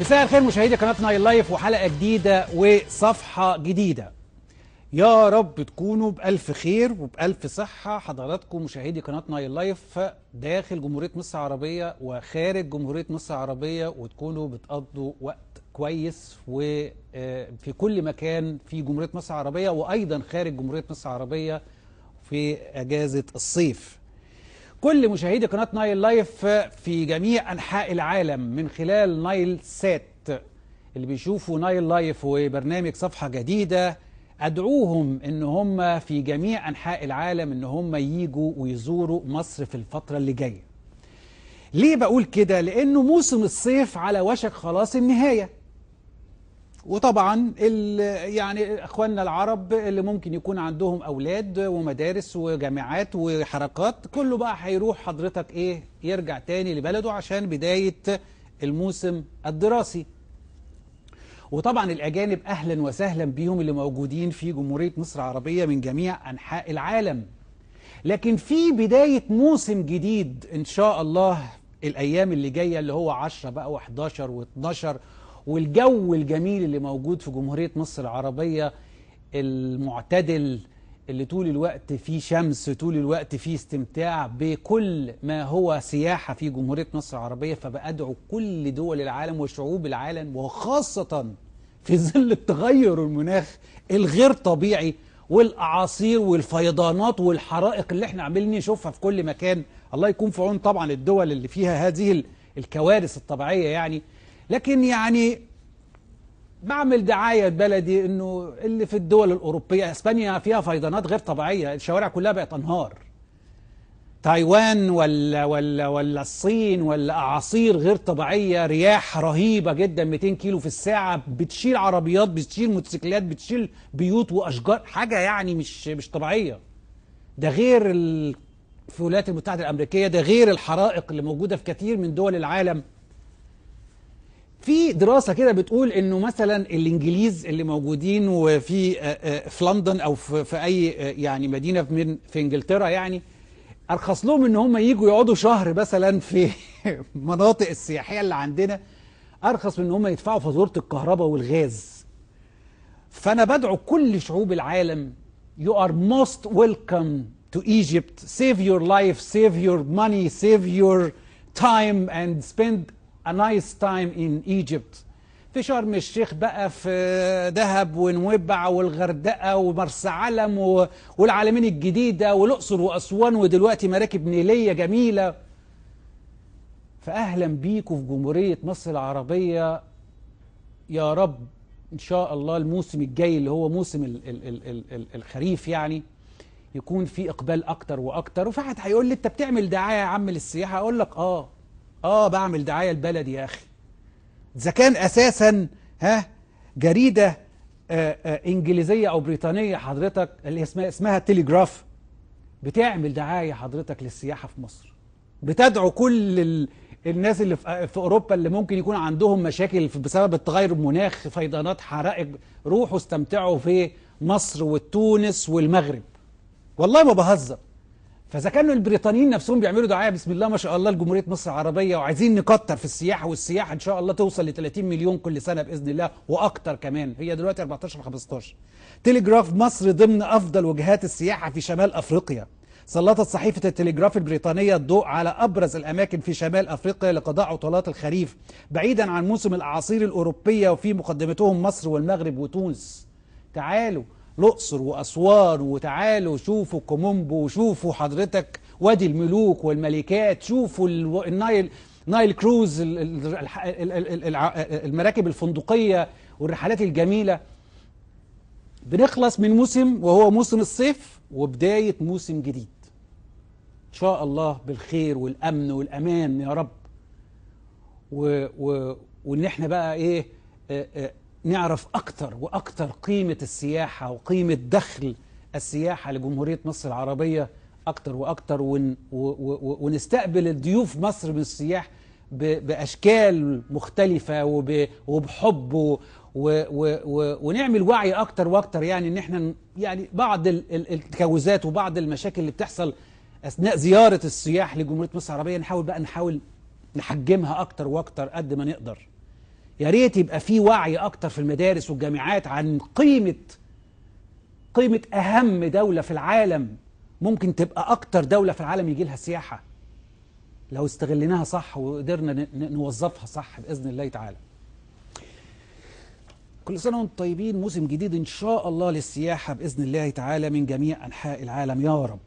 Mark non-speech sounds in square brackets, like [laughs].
مساء الخير مشاهدي قناة ناي لايف وحلقة جديدة وصفحة جديدة يا رب تكونوا بألف خير وبألف صحة حضراتكم مشاهدي قناة ناي لايف داخل جمهورية مصر العربية وخارج جمهورية مصر العربية وتكونوا بتقضوا وقت كويس وفي آه، كل مكان في جمهورية مصر العربية وأيضا خارج جمهورية مصر العربية في أجازة الصيف كل مشاهدي قناة نايل لايف في جميع أنحاء العالم من خلال نايل سات اللي بيشوفوا نايل لايف وبرنامج صفحة جديدة أدعوهم إن هم في جميع أنحاء العالم إن هم ييجوا ويزوروا مصر في الفترة اللي جاية ليه بقول كده؟ لأنه موسم الصيف على وشك خلاص النهاية وطبعا يعني اخواننا العرب اللي ممكن يكون عندهم اولاد ومدارس وجامعات وحركات كله بقى هيروح حضرتك ايه يرجع تاني لبلده عشان بدايه الموسم الدراسي وطبعا الاجانب اهلا وسهلا بيهم اللي موجودين في جمهوريه مصر العربيه من جميع انحاء العالم لكن في بدايه موسم جديد ان شاء الله الايام اللي جايه اللي هو 10 بقى و11 و12 والجو الجميل اللي موجود في جمهورية مصر العربية المعتدل اللي طول الوقت فيه شمس طول الوقت فيه استمتاع بكل ما هو سياحة في جمهورية مصر العربية فبأدعو كل دول العالم وشعوب العالم وخاصة في ظل التغير المناخ الغير طبيعي والأعاصير والفيضانات والحرائق اللي احنا عاملين نشوفها في كل مكان الله يكون في عون طبعا الدول اللي فيها هذه الكوارث الطبيعية يعني لكن يعني بعمل دعاية بلدي انه اللي في الدول الاوروبية اسبانيا فيها فيضانات غير طبيعية الشوارع كلها بقت انهار تايوان ولا ولا ولا الصين ولا اعاصير غير طبيعيه رياح رهيبه جدا 200 كيلو في الساعه بتشيل عربيات بتشيل موتوسيكلات بتشيل بيوت واشجار حاجه يعني مش مش طبيعيه ده غير ال... في الولايات المتحده الامريكيه ده غير الحرائق اللي موجوده في كثير من دول العالم في دراسة كده بتقول إنه مثلا الإنجليز اللي موجودين وفي آه، آه، في لندن أو في, في أي آه، يعني مدينة من في إنجلترا يعني أرخص لهم إن هم يجوا يقعدوا شهر مثلا [laughs] في المناطق السياحية اللي عندنا أرخص من إن هم يدفعوا فاتورة الكهرباء والغاز فأنا بدعو كل شعوب العالم you are most welcome to Egypt save your life save your money save your time and spend a nice time in Egypt في شرم الشيخ بقى في دهب ونوبع والغردقة ومرسى علم والعالمين الجديدة والأقصر وأسوان ودلوقتي مراكب نيلية جميلة فأهلا بيكم في جمهورية مصر العربية يا رب إن شاء الله الموسم الجاي اللي هو موسم الـ الـ الـ الـ الـ الخريف يعني يكون في إقبال أكتر وأكتر وفي حد هيقول لي أنت بتعمل دعاية يا عم للسياحة أقول لك آه آه بعمل دعاية لبلدي يا أخي إذا كان أساسا ها جريدة آآ آه، آآ آه، إنجليزية أو بريطانية حضرتك اللي اسمها, اسمها تيليجراف بتعمل دعاية حضرتك للسياحة في مصر بتدعو كل ال... الناس اللي في, آه، في أوروبا اللي ممكن يكون عندهم مشاكل بسبب التغير المناخ فيضانات حرائق روحوا استمتعوا في مصر والتونس والمغرب والله ما بهزر فاذا كانوا البريطانيين نفسهم بيعملوا دعايه بسم الله ما شاء الله لجمهوريه مصر العربيه وعايزين نكتر في السياحه والسياحه ان شاء الله توصل ل 30 مليون كل سنه باذن الله واكتر كمان هي دلوقتي 14 15 تليجراف مصر ضمن افضل وجهات السياحه في شمال افريقيا سلطت صحيفة التليجراف البريطانية الضوء على أبرز الأماكن في شمال أفريقيا لقضاء عطلات الخريف بعيدا عن موسم الأعاصير الأوروبية وفي مقدمتهم مصر والمغرب وتونس تعالوا الأقصر وأسوان وتعالوا شوفوا كومومبو وشوفوا حضرتك وادي الملوك والملكات شوفوا النايل نايل كروز المراكب الفندقية والرحلات الجميلة بنخلص من موسم وهو موسم الصيف وبداية موسم جديد إن شاء الله بالخير والأمن والأمان يا رب و... و... وإن إحنا بقى إيه نعرف أكتر وأكتر قيمة السياحة وقيمة دخل السياحة لجمهورية مصر العربية أكتر وأكتر ون ونستقبل الضيوف مصر من السياح بأشكال مختلفة وبحب ونعمل وعي أكتر وأكتر يعني إن إحنا يعني بعض التجاوزات وبعض المشاكل اللي بتحصل أثناء زيارة السياح لجمهورية مصر العربية نحاول بقى نحاول نحجمها أكتر وأكتر قد ما نقدر يا ريت يبقى في وعي أكتر في المدارس والجامعات عن قيمة قيمة أهم دولة في العالم ممكن تبقى أكتر دولة في العالم يجي لها سياحه لو استغليناها صح وقدرنا نوظفها صح بإذن الله تعالى كل سنة وانتم طيبين موسم جديد إن شاء الله للسياحة بإذن الله تعالى من جميع أنحاء العالم يا رب